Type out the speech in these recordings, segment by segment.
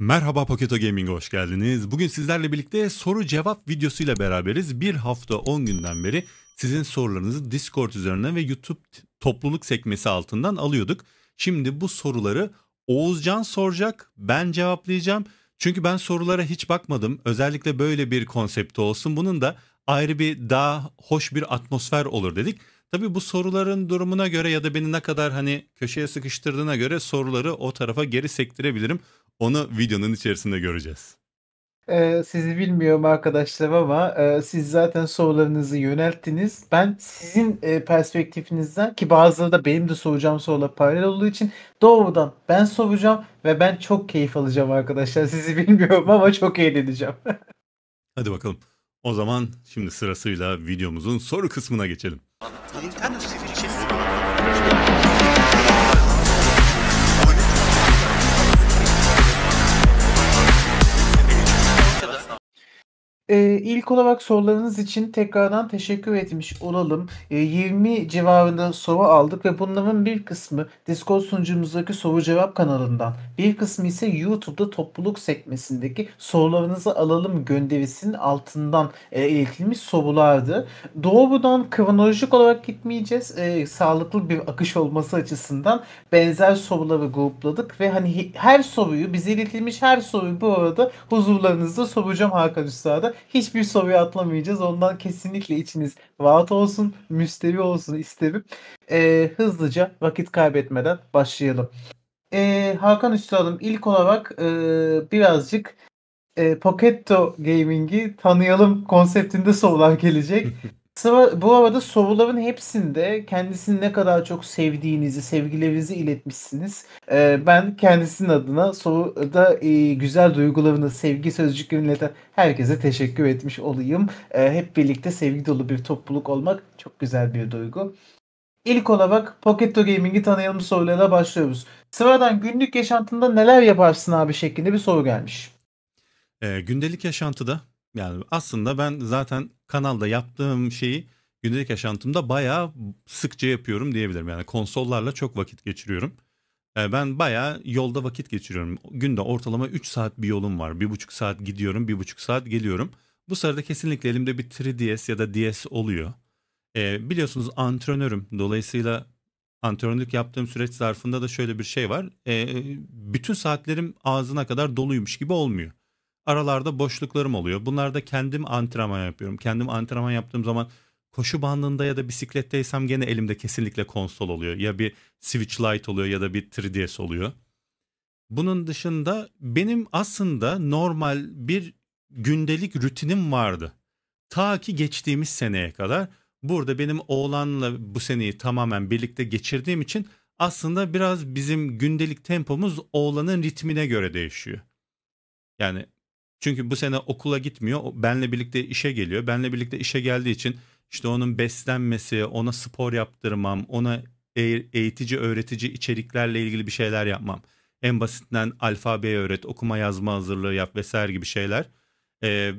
Merhaba Poketo Gaming'e hoş geldiniz. Bugün sizlerle birlikte soru cevap videosuyla beraberiz. Bir hafta 10 günden beri sizin sorularınızı Discord üzerinden ve YouTube topluluk sekmesi altından alıyorduk. Şimdi bu soruları Oğuzcan soracak, ben cevaplayacağım. Çünkü ben sorulara hiç bakmadım. Özellikle böyle bir konsept olsun. Bunun da ayrı bir daha hoş bir atmosfer olur dedik. Tabi bu soruların durumuna göre ya da beni ne kadar hani köşeye sıkıştırdığına göre soruları o tarafa geri sektirebilirim. Onu videonun içerisinde göreceğiz. Ee, sizi bilmiyorum arkadaşlar ama e, siz zaten sorularınızı yönelttiniz. Ben sizin e, perspektifinizden ki bazıları da benim de soracağım sorular paralel olduğu için doğrudan ben soracağım ve ben çok keyif alacağım arkadaşlar. Sizi bilmiyorum ama çok eğleneceğim. Hadi bakalım. O zaman şimdi sırasıyla videomuzun soru kısmına geçelim. Ee, ilk olarak sorularınız için tekrardan teşekkür etmiş olalım. Ee, 20 civarında soru aldık ve bunların bir kısmı Discord sunucumuzdaki soru cevap kanalından, bir kısmı ise YouTube'da topluluk sekmesindeki sorularınızı alalım gönderisinin altından e, iletilmiş sorulardı. Doğrudan kronolojik olarak gitmeyeceğiz. Ee, sağlıklı bir akış olması açısından benzer soruları grupladık ve hani her soruyu bize iletilmiş her soruyu bu arada huzurlarınızda soracağım Hakan Üstad'a hiçbir soruyu atlamayacağız. Ondan kesinlikle içiniz rahat olsun, müstevi olsun isterim. E, hızlıca vakit kaybetmeden başlayalım. E, Hakan Üstadım ilk olarak e, birazcık e, Pocketto Gaming'i tanıyalım konseptinde sorular gelecek. bu arada soruların hepsinde kendisini ne kadar çok sevdiğinizi, sevgilerinizi iletmişsiniz. Ee, ben kendisinin adına soruda e, güzel duygularını, sevgi sözcüklerini de herkese teşekkür etmiş olayım. Ee, hep birlikte sevgi dolu bir topluluk olmak çok güzel bir duygu. İlk olarak Pocketto Gaming'i tanıyalım sorulara başlıyoruz. Sıradan günlük yaşantında neler yaparsın abi şeklinde bir soru gelmiş. E, gündelik yaşantıda yani aslında ben zaten kanalda yaptığım şeyi gündelik yaşantımda bayağı sıkça yapıyorum diyebilirim. Yani konsollarla çok vakit geçiriyorum. Ee, ben bayağı yolda vakit geçiriyorum. Günde ortalama 3 saat bir yolum var. 1,5 saat gidiyorum, 1,5 saat geliyorum. Bu sırada kesinlikle elimde bir 3DS ya da DS oluyor. E, biliyorsunuz antrenörüm. Dolayısıyla antrenörlük yaptığım süreç zarfında da şöyle bir şey var. E, bütün saatlerim ağzına kadar doluymuş gibi olmuyor aralarda boşluklarım oluyor. Bunlarda kendim antrenman yapıyorum. Kendim antrenman yaptığım zaman koşu bandında ya da bisikletteysem gene elimde kesinlikle konsol oluyor. Ya bir Switch Lite oluyor ya da bir 3DS oluyor. Bunun dışında benim aslında normal bir gündelik rutinim vardı. Ta ki geçtiğimiz seneye kadar burada benim oğlanla bu seneyi tamamen birlikte geçirdiğim için aslında biraz bizim gündelik tempomuz oğlanın ritmine göre değişiyor. Yani çünkü bu sene okula gitmiyor. Benle birlikte işe geliyor. Benle birlikte işe geldiği için işte onun beslenmesi, ona spor yaptırmam, ona eğitici öğretici içeriklerle ilgili bir şeyler yapmam. En basitinden alfabeyi öğret, okuma yazma hazırlığı yap vesaire gibi şeyler.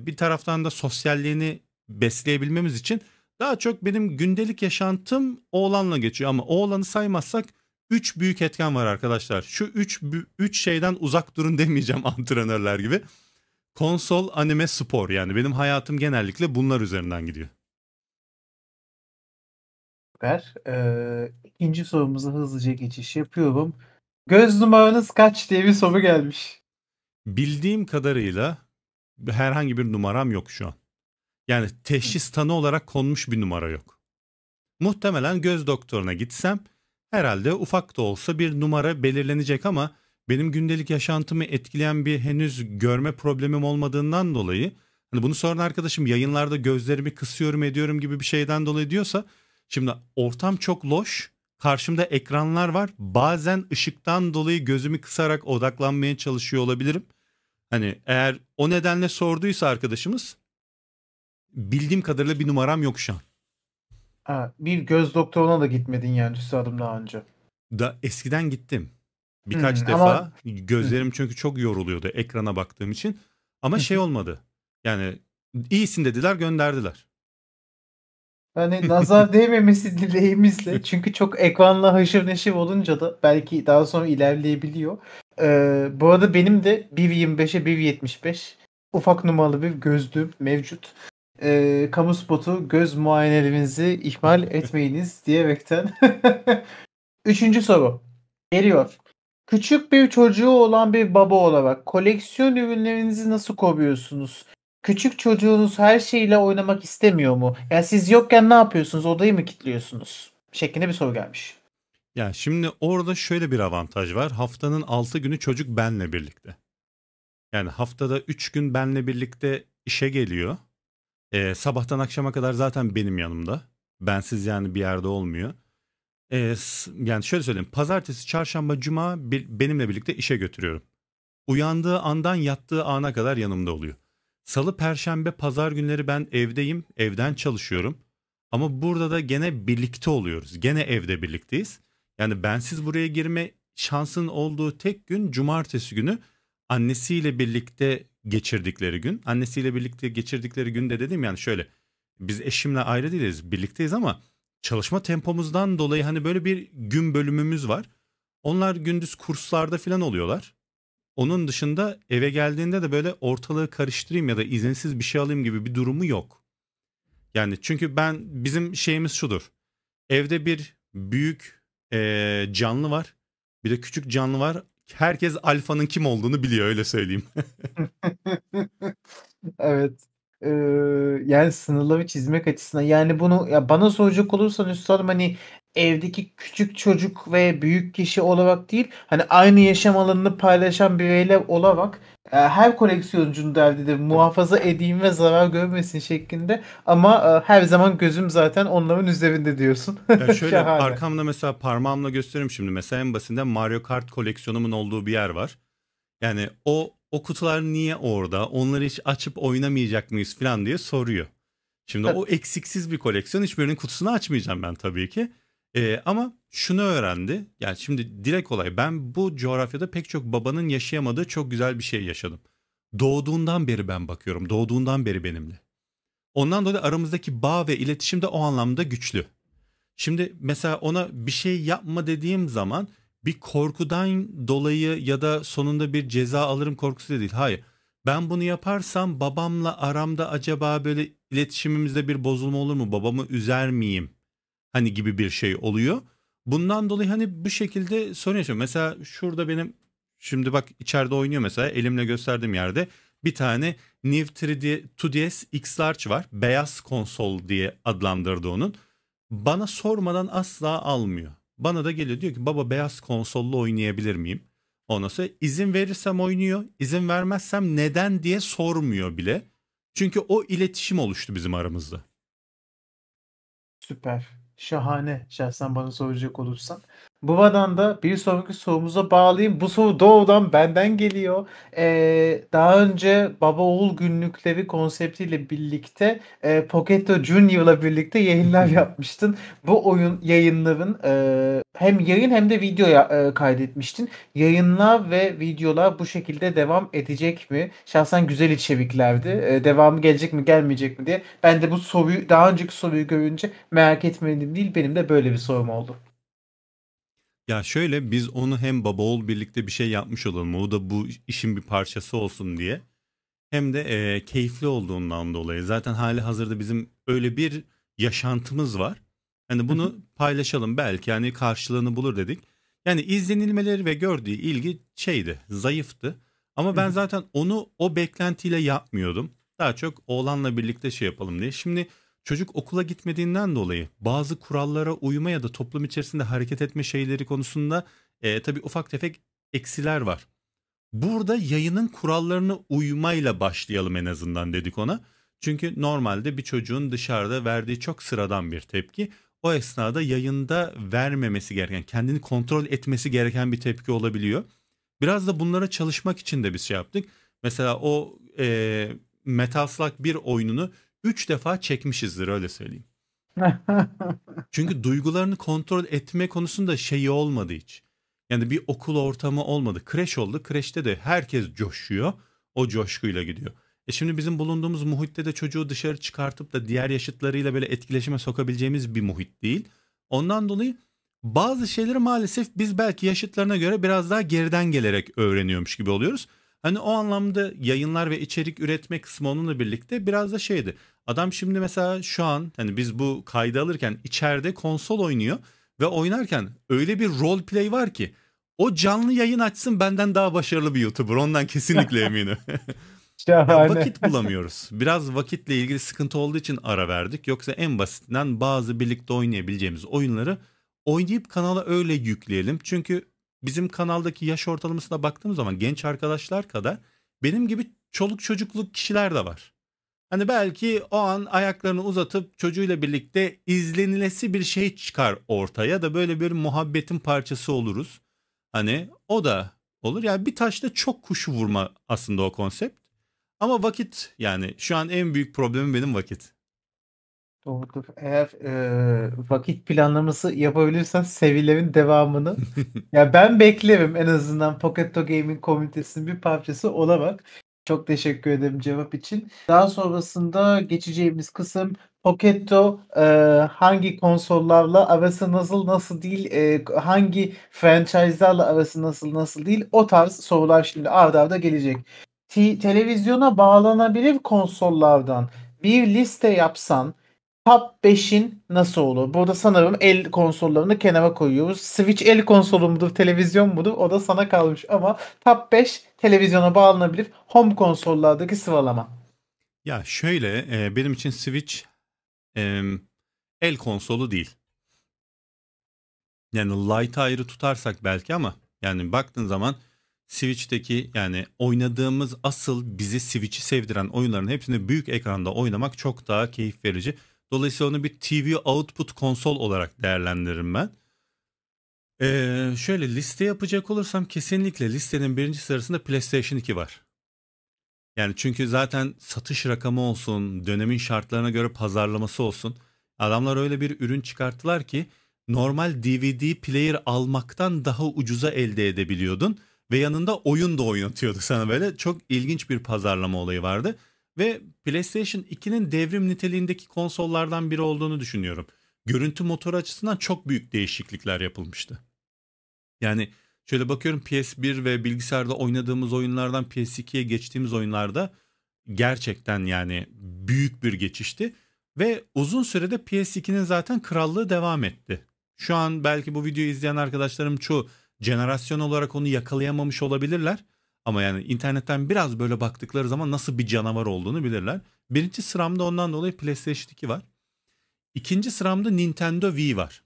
bir taraftan da sosyalliğini besleyebilmemiz için daha çok benim gündelik yaşantım oğlanla geçiyor. Ama oğlanı saymazsak 3 büyük etken var arkadaşlar. Şu 3 üç, üç şeyden uzak durun demeyeceğim antrenörler gibi. Konsol, anime, spor yani benim hayatım genellikle bunlar üzerinden gidiyor. Süper. Ee, ikinci sorumuza hızlıca geçiş yapıyorum. Göz numaranız kaç diye bir soru gelmiş. Bildiğim kadarıyla herhangi bir numaram yok şu an. Yani teşhis tanı olarak konmuş bir numara yok. Muhtemelen göz doktoruna gitsem herhalde ufak da olsa bir numara belirlenecek ama benim gündelik yaşantımı etkileyen bir henüz görme problemim olmadığından dolayı hani bunu soran arkadaşım yayınlarda gözlerimi kısıyorum ediyorum gibi bir şeyden dolayı diyorsa şimdi ortam çok loş karşımda ekranlar var bazen ışıktan dolayı gözümü kısarak odaklanmaya çalışıyor olabilirim. Hani eğer o nedenle sorduysa arkadaşımız bildiğim kadarıyla bir numaram yok şu an. Ha, bir göz doktoruna da gitmedin yani üstadım daha önce. Da eskiden gittim. Birkaç hmm, defa ama... gözlerim çünkü çok yoruluyordu ekrana baktığım için. Ama şey olmadı. Yani iyisin dediler gönderdiler. Hani nazar değmemesi dileğimizle. Çünkü çok ekranla haşır neşir olunca da belki daha sonra ilerleyebiliyor. Ee, bu arada benim de 1.25'e 1.75 ufak numaralı bir gözlüğüm mevcut. Ee, kamu spotu göz muayenelerinizi ihmal etmeyiniz diyerekten. Üçüncü soru. Geliyor küçük bir çocuğu olan bir baba olarak koleksiyon ürünlerinizi nasıl kovuyorsunuz? Küçük çocuğunuz her şeyle oynamak istemiyor mu? Yani siz yokken ne yapıyorsunuz? Odayı mı kilitliyorsunuz? Şeklinde bir soru gelmiş. Ya şimdi orada şöyle bir avantaj var. Haftanın 6 günü çocuk benle birlikte. Yani haftada 3 gün benle birlikte işe geliyor. Ee, sabahtan akşama kadar zaten benim yanımda. Bensiz yani bir yerde olmuyor. Ee, yani şöyle söyleyeyim. Pazartesi, çarşamba, cuma benimle birlikte işe götürüyorum. Uyandığı andan yattığı ana kadar yanımda oluyor. Salı, perşembe, pazar günleri ben evdeyim. Evden çalışıyorum. Ama burada da gene birlikte oluyoruz. Gene evde birlikteyiz. Yani bensiz buraya girme şansın olduğu tek gün cumartesi günü annesiyle birlikte geçirdikleri gün. Annesiyle birlikte geçirdikleri günde dedim yani şöyle biz eşimle ayrı değiliz birlikteyiz ama çalışma tempomuzdan dolayı hani böyle bir gün bölümümüz var. Onlar gündüz kurslarda falan oluyorlar. Onun dışında eve geldiğinde de böyle ortalığı karıştırayım ya da izinsiz bir şey alayım gibi bir durumu yok. Yani çünkü ben bizim şeyimiz şudur. Evde bir büyük e, canlı var. Bir de küçük canlı var. Herkes alfanın kim olduğunu biliyor öyle söyleyeyim. evet. Ee, yani sınırları çizmek açısından yani bunu ya bana soracak olursan üstadım hani evdeki küçük çocuk ve büyük kişi olarak değil hani aynı yaşam alanını paylaşan bireyler olarak e, her koleksiyoncunun derdidir muhafaza edeyim ve zarar görmesin şeklinde ama e, her zaman gözüm zaten onların üzerinde diyorsun. Ya şöyle arkamda mesela parmağımla gösteririm şimdi mesela en basitinden Mario Kart koleksiyonumun olduğu bir yer var. Yani o o kutular niye orada? Onları hiç açıp oynamayacak mıyız falan diye soruyor. Şimdi evet. o eksiksiz bir koleksiyon. Hiçbirinin kutusunu açmayacağım ben tabii ki. Ee, ama şunu öğrendi. Yani şimdi direkt olay. Ben bu coğrafyada pek çok babanın yaşayamadığı çok güzel bir şey yaşadım. Doğduğundan beri ben bakıyorum. Doğduğundan beri benimle. Ondan dolayı aramızdaki bağ ve iletişim de o anlamda güçlü. Şimdi mesela ona bir şey yapma dediğim zaman bir korkudan dolayı ya da sonunda bir ceza alırım korkusu da değil. Hayır. Ben bunu yaparsam babamla aramda acaba böyle iletişimimizde bir bozulma olur mu? Babamı üzer miyim? Hani gibi bir şey oluyor. Bundan dolayı hani bu şekilde sorun yaşıyorum. Mesela şurada benim şimdi bak içeride oynuyor mesela elimle gösterdiğim yerde bir tane New 3 ds X Large var. Beyaz konsol diye adlandırdı onun. Bana sormadan asla almıyor. Bana da geliyor diyor ki baba beyaz konsollu oynayabilir miyim? Ondan sonra izin verirsem oynuyor, izin vermezsem neden diye sormuyor bile. Çünkü o iletişim oluştu bizim aramızda. Süper. Şahane şahsen bana soracak olursan. Bu Buradan da bir sonraki sorumuza bağlayayım. Bu soru doğrudan benden geliyor. Ee, daha önce Baba Oğul Günlükleri konseptiyle birlikte e, Pocketto Junior'la birlikte yayınlar yapmıştın. Bu oyun yayınların e, hem yayın hem de video e, kaydetmiştin. Yayınlar ve videolar bu şekilde devam edecek mi? Şahsen güzel içeriklerdi. E, devamı gelecek mi gelmeyecek mi diye. Ben de bu soruyu daha önceki soruyu görünce merak etmedim değil. Benim de böyle bir sorum oldu. Ya şöyle biz onu hem baba oğul birlikte bir şey yapmış olalım. O da bu işin bir parçası olsun diye. Hem de eee, keyifli olduğundan dolayı. Zaten halihazırda bizim öyle bir yaşantımız var. yani bunu paylaşalım belki yani karşılığını bulur dedik. Yani izlenilmeleri ve gördüğü ilgi şeydi, zayıftı. Ama ben zaten onu o beklentiyle yapmıyordum. Daha çok oğlanla birlikte şey yapalım diye. Şimdi Çocuk okula gitmediğinden dolayı bazı kurallara uyma ya da toplum içerisinde hareket etme şeyleri konusunda e, tabii ufak tefek eksiler var. Burada yayının kurallarına uymayla başlayalım en azından dedik ona. Çünkü normalde bir çocuğun dışarıda verdiği çok sıradan bir tepki o esnada yayında vermemesi gereken, kendini kontrol etmesi gereken bir tepki olabiliyor. Biraz da bunlara çalışmak için de biz şey yaptık. Mesela o e, Metal Slug 1 oyununu 3 defa çekmişizdir öyle söyleyeyim. Çünkü duygularını kontrol etme konusunda şeyi olmadı hiç. Yani bir okul ortamı olmadı. Kreş oldu. Kreşte de herkes coşuyor. O coşkuyla gidiyor. E şimdi bizim bulunduğumuz muhitte de çocuğu dışarı çıkartıp da diğer yaşıtlarıyla böyle etkileşime sokabileceğimiz bir muhit değil. Ondan dolayı bazı şeyleri maalesef biz belki yaşıtlarına göre biraz daha geriden gelerek öğreniyormuş gibi oluyoruz. Hani o anlamda yayınlar ve içerik üretme kısmı onunla birlikte biraz da şeydi. Adam şimdi mesela şu an hani biz bu kaydı alırken içeride konsol oynuyor ve oynarken öyle bir role play var ki o canlı yayın açsın benden daha başarılı bir YouTuber ondan kesinlikle eminim. ya vakit bulamıyoruz. Biraz vakitle ilgili sıkıntı olduğu için ara verdik. Yoksa en basitinden bazı birlikte oynayabileceğimiz oyunları oynayıp kanala öyle yükleyelim. Çünkü bizim kanaldaki yaş ortalamasına baktığımız zaman genç arkadaşlar kadar benim gibi çoluk çocukluk kişiler de var. Hani belki o an ayaklarını uzatıp çocuğuyla birlikte izlenilesi bir şey çıkar ortaya da böyle bir muhabbetin parçası oluruz. Hani o da olur. Yani bir taşla çok kuşu vurma aslında o konsept. Ama vakit yani şu an en büyük problemim benim vakit. Doğrudur. Eğer e, vakit planlaması yapabilirsen Sevilev'in devamını ya ben beklerim en azından Pocket Gaming komünitesinin bir parçası olamak. Çok teşekkür ederim cevap için. Daha sonrasında geçeceğimiz kısım Pocketto e, hangi konsollarla arası nasıl nasıl değil, e, hangi franchise'larla arası nasıl nasıl değil o tarz sorular şimdi arda arda gelecek. T- televizyona bağlanabilir konsollardan bir liste yapsan top 5'in nasıl olur? Burada sanırım el konsollarını kenara koyuyoruz. Switch el konsolu mudur, televizyon mudur? O da sana kalmış ama top 5 televizyona bağlanabilir home konsollardaki sıralama. Ya şöyle e, benim için Switch e, el konsolu değil. Yani light ayrı tutarsak belki ama yani baktığın zaman Switch'teki yani oynadığımız asıl bizi Switch'i sevdiren oyunların hepsini büyük ekranda oynamak çok daha keyif verici. Dolayısıyla onu bir TV output konsol olarak değerlendiririm ben. Ee, şöyle liste yapacak olursam kesinlikle listenin birinci sırasında PlayStation 2 var. Yani çünkü zaten satış rakamı olsun, dönemin şartlarına göre pazarlaması olsun. Adamlar öyle bir ürün çıkarttılar ki normal DVD player almaktan daha ucuza elde edebiliyordun ve yanında oyun da oynatıyordu sana böyle. Çok ilginç bir pazarlama olayı vardı ve PlayStation 2'nin devrim niteliğindeki konsollardan biri olduğunu düşünüyorum. Görüntü motoru açısından çok büyük değişiklikler yapılmıştı. Yani şöyle bakıyorum PS1 ve bilgisayarda oynadığımız oyunlardan PS2'ye geçtiğimiz oyunlarda gerçekten yani büyük bir geçişti ve uzun sürede PS2'nin zaten krallığı devam etti. Şu an belki bu videoyu izleyen arkadaşlarım çoğu jenerasyon olarak onu yakalayamamış olabilirler ama yani internetten biraz böyle baktıkları zaman nasıl bir canavar olduğunu bilirler. Birinci sıramda ondan dolayı PlayStation 2 var. İkinci sıramda Nintendo Wii var.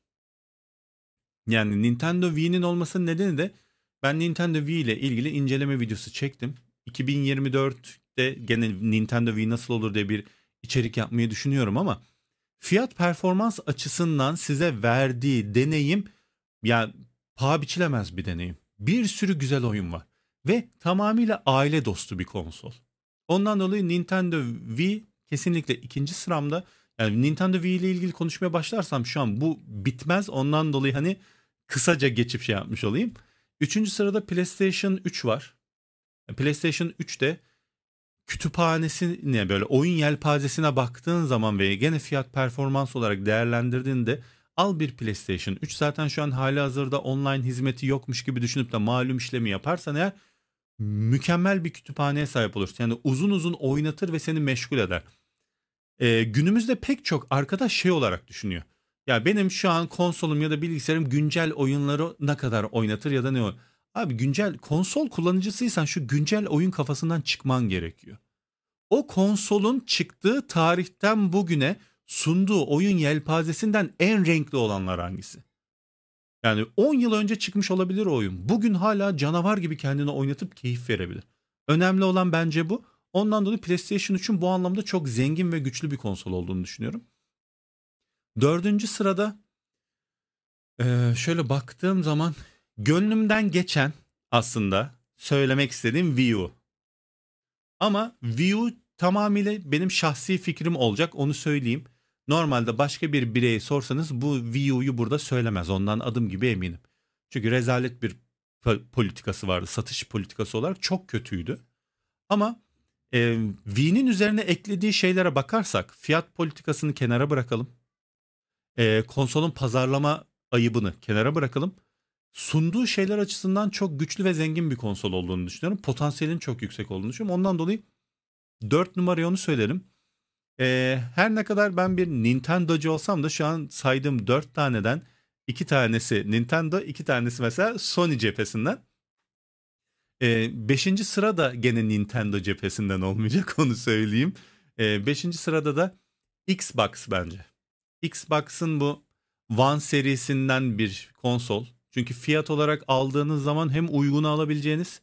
Yani Nintendo Wii'nin olmasının nedeni de ben Nintendo Wii ile ilgili inceleme videosu çektim. 2024'te gene Nintendo Wii nasıl olur diye bir içerik yapmayı düşünüyorum ama fiyat performans açısından size verdiği deneyim ya yani paha biçilemez bir deneyim. Bir sürü güzel oyun var ve tamamıyla aile dostu bir konsol. Ondan dolayı Nintendo Wii kesinlikle ikinci sıramda. Yani Nintendo Wii ile ilgili konuşmaya başlarsam şu an bu bitmez. Ondan dolayı hani kısaca geçip şey yapmış olayım. Üçüncü sırada PlayStation 3 var. PlayStation 3 de kütüphanesine böyle oyun yelpazesine baktığın zaman ve gene fiyat performans olarak değerlendirdiğinde al bir PlayStation 3 zaten şu an hali hazırda online hizmeti yokmuş gibi düşünüp de malum işlemi yaparsan eğer mükemmel bir kütüphaneye sahip olursun. Yani uzun uzun oynatır ve seni meşgul eder. Ee, günümüzde pek çok arkadaş şey olarak düşünüyor. Ya benim şu an konsolum ya da bilgisayarım güncel oyunları ne kadar oynatır ya da ne olur. Abi güncel konsol kullanıcısıysan şu güncel oyun kafasından çıkman gerekiyor. O konsolun çıktığı tarihten bugüne sunduğu oyun yelpazesinden en renkli olanlar hangisi? Yani 10 yıl önce çıkmış olabilir o oyun. Bugün hala canavar gibi kendini oynatıp keyif verebilir. Önemli olan bence bu. Ondan dolayı PlayStation 3'ün bu anlamda çok zengin ve güçlü bir konsol olduğunu düşünüyorum. Dördüncü sırada şöyle baktığım zaman gönlümden geçen aslında söylemek istediğim Wii U. Ama Wii U tamamıyla benim şahsi fikrim olacak onu söyleyeyim. Normalde başka bir bireyi sorsanız bu VU'yu burada söylemez. Ondan adım gibi eminim. Çünkü rezalet bir politikası vardı. Satış politikası olarak çok kötüydü. Ama e, V'nin üzerine eklediği şeylere bakarsak fiyat politikasını kenara bırakalım. E, konsolun pazarlama ayıbını kenara bırakalım. Sunduğu şeyler açısından çok güçlü ve zengin bir konsol olduğunu düşünüyorum. Potansiyelin çok yüksek olduğunu düşünüyorum. Ondan dolayı 4 numarayı onu söylerim. Ee, her ne kadar ben bir Nintendo'cu olsam da şu an saydığım 4 taneden 2 tanesi Nintendo, 2 tanesi mesela Sony cephesinden. 5. Ee, sıra da gene Nintendo cephesinden olmayacak onu söyleyeyim. 5. Ee, sırada da Xbox bence. Xbox'ın bu One serisinden bir konsol. Çünkü fiyat olarak aldığınız zaman hem uygun alabileceğiniz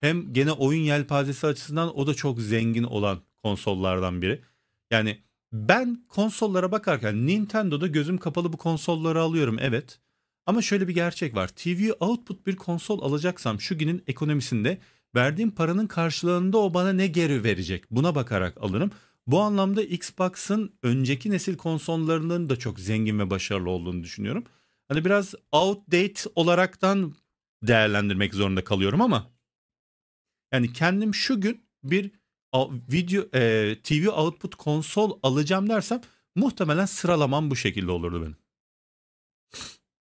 hem gene oyun yelpazesi açısından o da çok zengin olan konsollardan biri. Yani ben konsollara bakarken Nintendo'da gözüm kapalı bu konsolları alıyorum evet. Ama şöyle bir gerçek var. TV output bir konsol alacaksam şu günün ekonomisinde verdiğim paranın karşılığında o bana ne geri verecek? Buna bakarak alırım. Bu anlamda Xbox'ın önceki nesil konsollarının da çok zengin ve başarılı olduğunu düşünüyorum. Hani biraz outdate olaraktan değerlendirmek zorunda kalıyorum ama yani kendim şu gün bir video e, TV output konsol alacağım dersem muhtemelen sıralamam bu şekilde olurdu benim.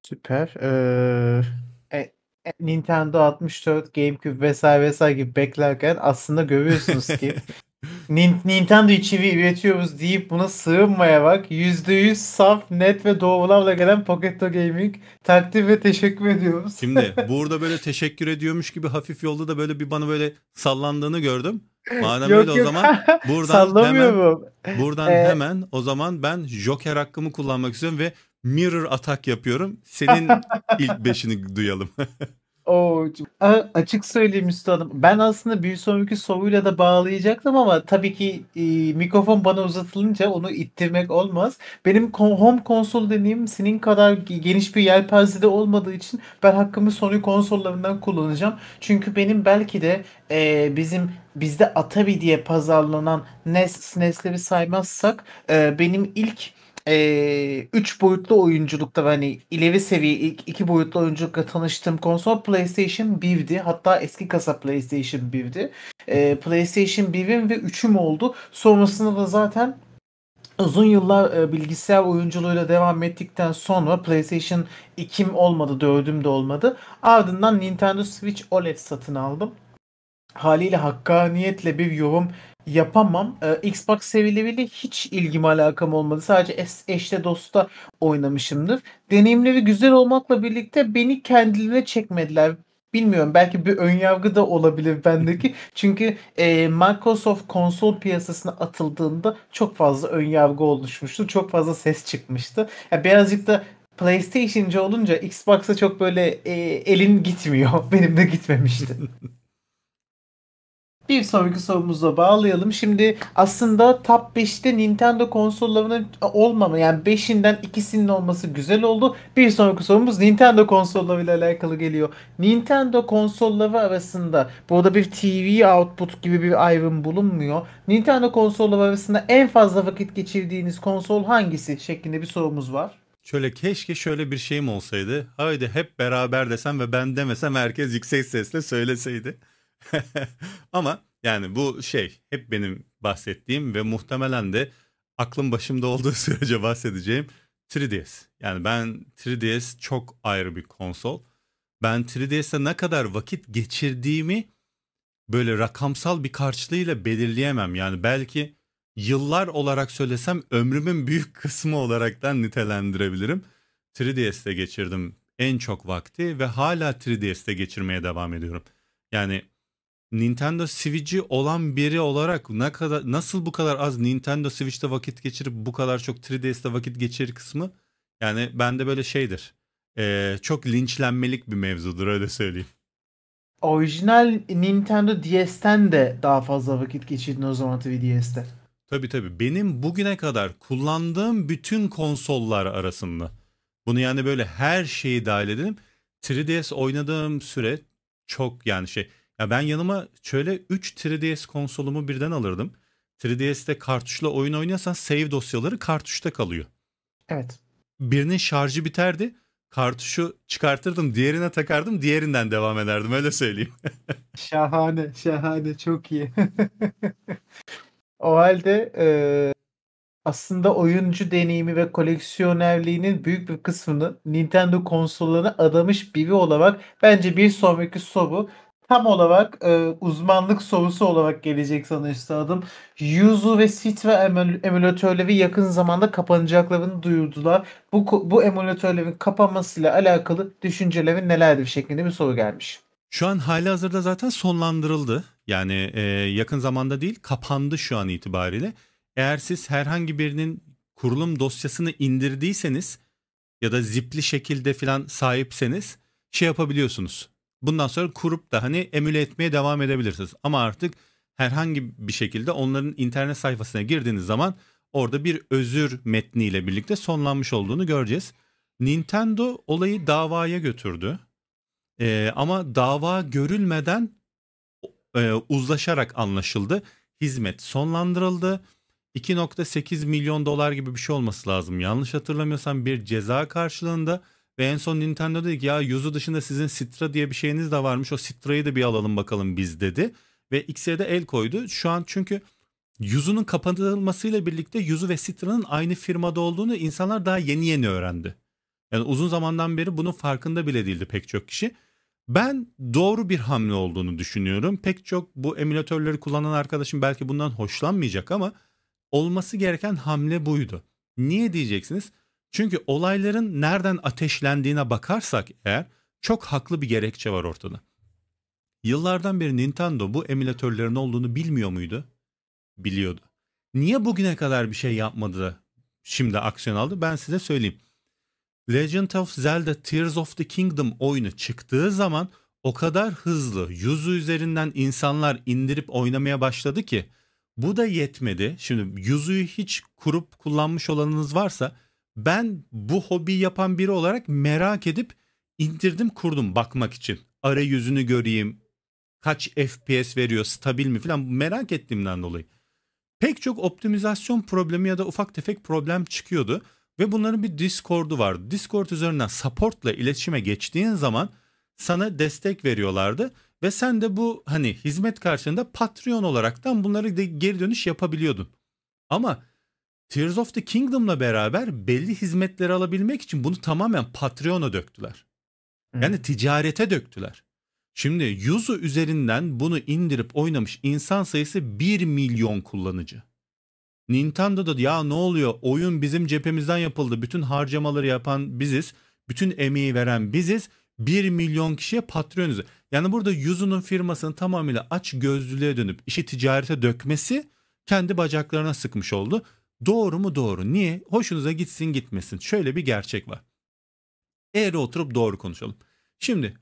Süper. Ee, e, e, Nintendo 64, GameCube vesaire vesaire gibi beklerken aslında görüyorsunuz ki Nintendo içi üretiyoruz deyip buna sığınmaya bak. %100 saf, net ve doğrulamla gelen Pocketto Gaming takdir ve teşekkür ediyoruz. Şimdi burada böyle teşekkür ediyormuş gibi hafif yolda da böyle bir bana böyle sallandığını gördüm. Madem yok, öyle yok. o zaman buradan hemen bu. buradan ee, hemen o zaman ben Joker hakkımı kullanmak istiyorum ve Mirror atak yapıyorum. Senin ilk beşini duyalım. Oo, A açık söyleyeyim üstadım. Ben aslında bir sonraki soruyla da bağlayacaktım ama tabii ki e, mikrofon bana uzatılınca onu ittirmek olmaz. Benim home konsol deneyim senin kadar geniş bir yelpazede olmadığı için ben hakkımı Sony konsollarından kullanacağım. Çünkü benim belki de e, bizim bizde Atari diye pazarlanan NES, SNES'leri saymazsak e, benim ilk e, üç boyutlu oyunculukta hani ileri seviye iki boyutlu oyunculukla tanıştığım konsol PlayStation 1'di. Hatta eski kasa PlayStation 1'di. E, PlayStation 1'im ve 3'üm oldu. Sonrasında da zaten uzun yıllar e, bilgisayar oyunculuğuyla devam ettikten sonra PlayStation 2'm olmadı, 4'üm de olmadı. Ardından Nintendo Switch OLED satın aldım. Haliyle hakkaniyetle bir yorum yapamam. Ee, Xbox seviyeliyle hiç ilgim alakam olmadı. Sadece eşte dosta oynamışımdır. Deneyimli ve güzel olmakla birlikte beni kendilerine çekmediler. Bilmiyorum belki bir önyargı da olabilir bendeki. Çünkü e, Microsoft konsol piyasasına atıldığında çok fazla önyargı oluşmuştu. Çok fazla ses çıkmıştı. Yani birazcık da PlayStation'cı olunca Xbox'a çok böyle e, elin gitmiyor. Benim de gitmemişti. Bir sonraki sorumuzla bağlayalım. Şimdi aslında top 5'te Nintendo konsollarının olmama yani 5'inden ikisinin olması güzel oldu. Bir sonraki sorumuz Nintendo konsollarıyla alakalı geliyor. Nintendo konsolları arasında burada bir TV output gibi bir ayrım bulunmuyor. Nintendo konsolları arasında en fazla vakit geçirdiğiniz konsol hangisi şeklinde bir sorumuz var. Şöyle keşke şöyle bir şeyim olsaydı. Haydi hep beraber desem ve ben demesem herkes yüksek sesle söyleseydi. Ama yani bu şey hep benim bahsettiğim ve muhtemelen de aklım başımda olduğu sürece bahsedeceğim 3DS. Yani ben 3DS çok ayrı bir konsol. Ben 3DS'te ne kadar vakit geçirdiğimi böyle rakamsal bir karşılığıyla belirleyemem. Yani belki yıllar olarak söylesem ömrümün büyük kısmı olaraktan nitelendirebilirim. 3DS'te geçirdim en çok vakti ve hala 3DS'te geçirmeye devam ediyorum. Yani Nintendo Switch'i olan biri olarak ne kadar nasıl bu kadar az Nintendo Switch'te vakit geçirip bu kadar çok 3DS'te vakit geçirir kısmı yani bende böyle şeydir. Ee, çok linçlenmelik bir mevzudur öyle söyleyeyim. Orijinal Nintendo DS'ten de daha fazla vakit geçirdin o zaman 3DS'te. Tabii tabii. Benim bugüne kadar kullandığım bütün konsollar arasında. Bunu yani böyle her şeyi dahil edelim. 3DS oynadığım süre çok yani şey ya ben yanıma şöyle 3 3DS konsolumu birden alırdım. 3DS'te kartuşla oyun oynuyorsan save dosyaları kartuşta kalıyor. Evet. Birinin şarjı biterdi. Kartuşu çıkartırdım, diğerine takardım, diğerinden devam ederdim öyle söyleyeyim. şahane, şahane, çok iyi. o halde e, aslında oyuncu deneyimi ve koleksiyonerliğinin büyük bir kısmını Nintendo konsollarına adamış biri olarak bence bir sonraki soru tam olarak e, uzmanlık sorusu olarak gelecek sana üstadım. Yuzu ve Citra emül- emülatörleri yakın zamanda kapanacaklarını duyurdular. Bu, bu emülatörlerin kapanmasıyla alakalı düşüncelerin nelerdir şeklinde bir soru gelmiş. Şu an hali hazırda zaten sonlandırıldı. Yani e, yakın zamanda değil kapandı şu an itibariyle. Eğer siz herhangi birinin kurulum dosyasını indirdiyseniz ya da zipli şekilde filan sahipseniz şey yapabiliyorsunuz bundan sonra kurup da hani emüle etmeye devam edebilirsiniz. Ama artık herhangi bir şekilde onların internet sayfasına girdiğiniz zaman orada bir özür metniyle birlikte sonlanmış olduğunu göreceğiz. Nintendo olayı davaya götürdü. Ee, ama dava görülmeden e, uzlaşarak anlaşıldı. Hizmet sonlandırıldı. 2.8 milyon dolar gibi bir şey olması lazım. Yanlış hatırlamıyorsam bir ceza karşılığında ve en son Nintendo dedi ki ya Yuzu dışında sizin Sitra diye bir şeyiniz de varmış. O Sitra'yı da bir alalım bakalım biz dedi. Ve X'e de el koydu. Şu an çünkü Yuzu'nun kapatılmasıyla birlikte Yuzu ve Sitra'nın aynı firmada olduğunu insanlar daha yeni yeni öğrendi. Yani uzun zamandan beri bunun farkında bile değildi pek çok kişi. Ben doğru bir hamle olduğunu düşünüyorum. Pek çok bu emülatörleri kullanan arkadaşım belki bundan hoşlanmayacak ama olması gereken hamle buydu. Niye diyeceksiniz? Çünkü olayların nereden ateşlendiğine bakarsak eğer çok haklı bir gerekçe var ortada. Yıllardan beri Nintendo bu emülatörlerin olduğunu bilmiyor muydu? Biliyordu. Niye bugüne kadar bir şey yapmadı da şimdi aksiyon aldı? Ben size söyleyeyim. Legend of Zelda Tears of the Kingdom oyunu çıktığı zaman o kadar hızlı yüzü üzerinden insanlar indirip oynamaya başladı ki bu da yetmedi. Şimdi yüzüğü hiç kurup kullanmış olanınız varsa ben bu hobi yapan biri olarak merak edip indirdim kurdum bakmak için. ara yüzünü göreyim. Kaç FPS veriyor, stabil mi falan merak ettiğimden dolayı. Pek çok optimizasyon problemi ya da ufak tefek problem çıkıyordu ve bunların bir Discord'u var. Discord üzerinden support'la iletişime geçtiğin zaman sana destek veriyorlardı ve sen de bu hani hizmet karşılığında Patreon olaraktan bunları geri dönüş yapabiliyordun. Ama Tears of the Kingdom'la beraber belli hizmetleri alabilmek için bunu tamamen Patreon'a döktüler. Yani hmm. ticarete döktüler. Şimdi Yuzu üzerinden bunu indirip oynamış insan sayısı 1 milyon kullanıcı. Nintendo'da ya ne oluyor oyun bizim cephemizden yapıldı bütün harcamaları yapan biziz bütün emeği veren biziz 1 milyon kişiye Patreon'uz. Yani burada Yuzu'nun firmasının tamamıyla aç gözlülüğe dönüp işi ticarete dökmesi kendi bacaklarına sıkmış oldu. Doğru mu doğru? Niye? Hoşunuza gitsin gitmesin. Şöyle bir gerçek var. Eğer oturup doğru konuşalım. Şimdi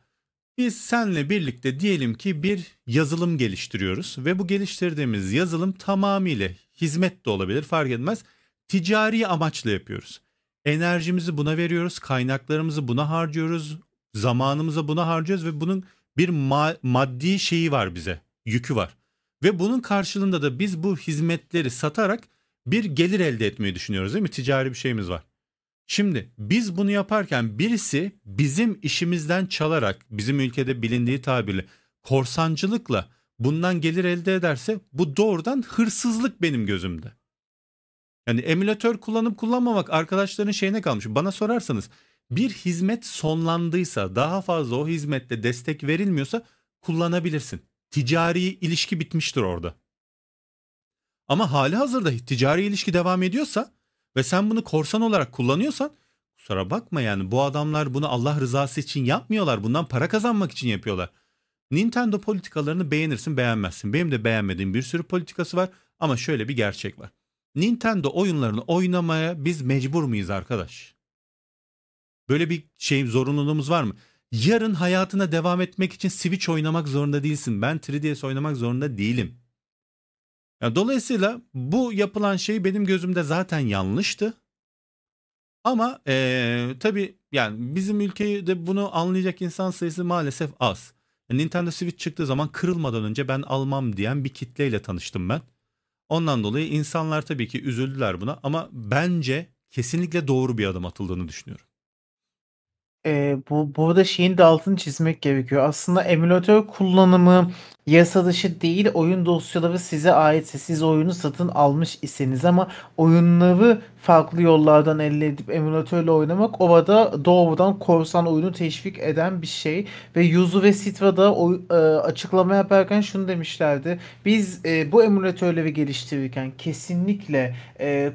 biz senle birlikte diyelim ki bir yazılım geliştiriyoruz ve bu geliştirdiğimiz yazılım tamamıyla hizmet de olabilir fark etmez. Ticari amaçla yapıyoruz. Enerjimizi buna veriyoruz, kaynaklarımızı buna harcıyoruz, zamanımızı buna harcıyoruz ve bunun bir ma- maddi şeyi var bize, yükü var. Ve bunun karşılığında da biz bu hizmetleri satarak bir gelir elde etmeyi düşünüyoruz değil mi? Ticari bir şeyimiz var. Şimdi biz bunu yaparken birisi bizim işimizden çalarak bizim ülkede bilindiği tabirle korsancılıkla bundan gelir elde ederse bu doğrudan hırsızlık benim gözümde. Yani emülatör kullanıp kullanmamak arkadaşların şeyine kalmış. Bana sorarsanız bir hizmet sonlandıysa daha fazla o hizmette destek verilmiyorsa kullanabilirsin. Ticari ilişki bitmiştir orada. Ama hali hazırda ticari ilişki devam ediyorsa ve sen bunu korsan olarak kullanıyorsan kusura bakma yani bu adamlar bunu Allah rızası için yapmıyorlar. Bundan para kazanmak için yapıyorlar. Nintendo politikalarını beğenirsin beğenmezsin. Benim de beğenmediğim bir sürü politikası var ama şöyle bir gerçek var. Nintendo oyunlarını oynamaya biz mecbur muyuz arkadaş? Böyle bir şey zorunluluğumuz var mı? Yarın hayatına devam etmek için Switch oynamak zorunda değilsin. Ben 3DS oynamak zorunda değilim. Yani dolayısıyla bu yapılan şey benim gözümde zaten yanlıştı. Ama e, tabii yani bizim ülkede bunu anlayacak insan sayısı maalesef az. Nintendo Switch çıktığı zaman kırılmadan önce ben almam diyen bir kitleyle tanıştım ben. Ondan dolayı insanlar tabii ki üzüldüler buna ama bence kesinlikle doğru bir adım atıldığını düşünüyorum. E, bu burada şeyin de altını çizmek gerekiyor. Aslında emülatör kullanımı yasa dışı değil oyun dosyaları size aitse siz oyunu satın almış iseniz ama oyunları farklı yollardan elde edip emülatörle oynamak orada doğrudan korsan oyunu teşvik eden bir şey ve Yuzu ve Sitra'da o, e, açıklama yaparken şunu demişlerdi. Biz e, bu emülatörleri geliştirirken kesinlikle e,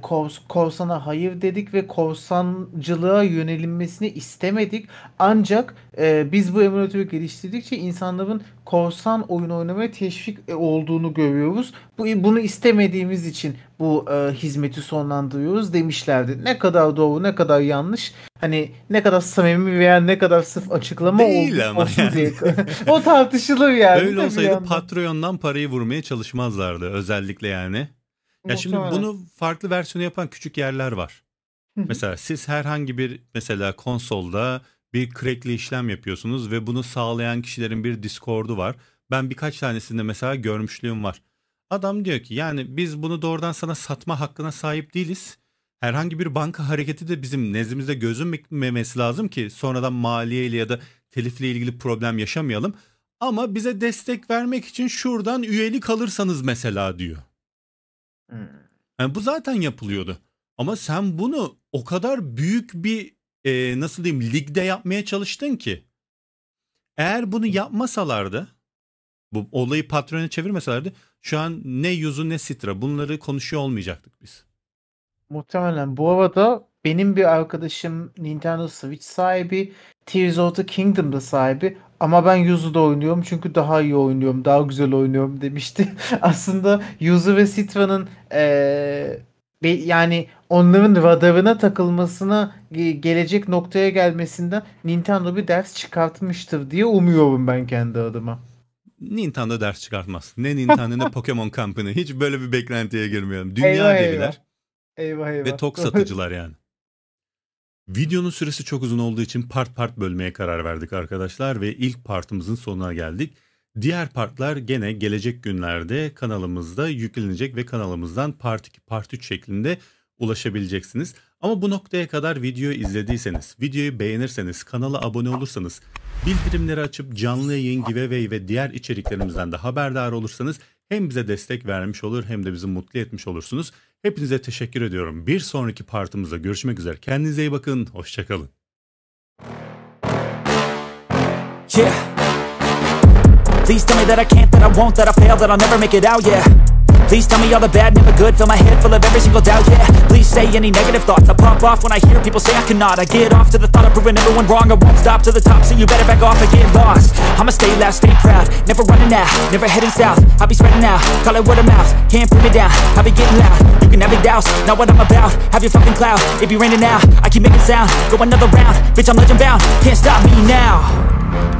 korsana hayır dedik ve korsancılığa yönelinmesini istemedik ancak e, biz bu emülatörü geliştirdikçe insanların korsan oyun oynamaya teşvik e, olduğunu görüyoruz. Bu bunu istemediğimiz için bu e, hizmeti sonlandırıyoruz demişlerdi. Ne kadar doğru, ne kadar yanlış. Hani ne kadar samimi veya ne kadar sırf açıklama Değil oldu, ama yani. o tartışılır yani. Öyle olsaydı Patreon'dan parayı vurmaya çalışmazlardı özellikle yani. Ya şimdi bunu farklı versiyonu yapan küçük yerler var. mesela siz herhangi bir mesela konsolda bir crack'li işlem yapıyorsunuz ve bunu sağlayan kişilerin bir Discord'u var. Ben birkaç tanesinde mesela görmüşlüğüm var. Adam diyor ki yani biz bunu doğrudan sana satma hakkına sahip değiliz. Herhangi bir banka hareketi de bizim nezdimizde gözünmemesi lazım ki sonradan maliyeyle ya da telifle ilgili problem yaşamayalım. Ama bize destek vermek için şuradan üyelik alırsanız mesela diyor. Hmm. Yani bu zaten yapılıyordu. Ama sen bunu o kadar büyük bir e, nasıl diyeyim ligde yapmaya çalıştın ki? Eğer bunu yapmasalardı bu olayı patrona çevirmeselerdi şu an ne Yuzu ne Sitra bunları konuşuyor olmayacaktık biz. Muhtemelen. Bu arada benim bir arkadaşım Nintendo Switch sahibi, Tears of the Kingdom da sahibi ama ben Yuzu da oynuyorum çünkü daha iyi oynuyorum, daha güzel oynuyorum demişti. Aslında Yuzu ve Citra'nın ee, yani onların radarına takılmasına gelecek noktaya gelmesinden Nintendo bir ders çıkartmıştır diye umuyorum ben kendi adıma. Nintendo ders çıkartmaz. Ne Nintendo ne Pokemon Company. Hiç böyle bir beklentiye girmiyorum. Dünya eyvah, deviler. Eyvah. eyvah eyvah. Ve tok satıcılar yani. Videonun süresi çok uzun olduğu için part part bölmeye karar verdik arkadaşlar ve ilk partımızın sonuna geldik. Diğer partlar gene gelecek günlerde kanalımızda yüklenecek ve kanalımızdan part 2, part 3 şeklinde ulaşabileceksiniz. Ama bu noktaya kadar videoyu izlediyseniz, videoyu beğenirseniz, kanala abone olursanız, bildirimleri açıp canlı yayın, giveaway ve diğer içeriklerimizden de haberdar olursanız hem bize destek vermiş olur hem de bizi mutlu etmiş olursunuz. Hepinize teşekkür ediyorum. Bir sonraki partımızda görüşmek üzere. Kendinize iyi bakın. Hoşçakalın. Yeah. Please tell me that I can't, that I won't, that I fail, that I'll never make it out, yeah Please tell me all the bad, never good Fill my head full of every single doubt, yeah Please say any negative thoughts I pop off when I hear people say I cannot I get off to the thought of proving everyone wrong I won't stop to the top, so you better back off and get lost I'ma stay loud, stay proud Never running out, never heading south I'll be spreading out, call it word of mouth Can't put me down, I'll be getting loud You can have your doubts, not what I'm about Have your fucking cloud, it be raining now I keep making sound, go another round Bitch, I'm legend bound, can't stop me now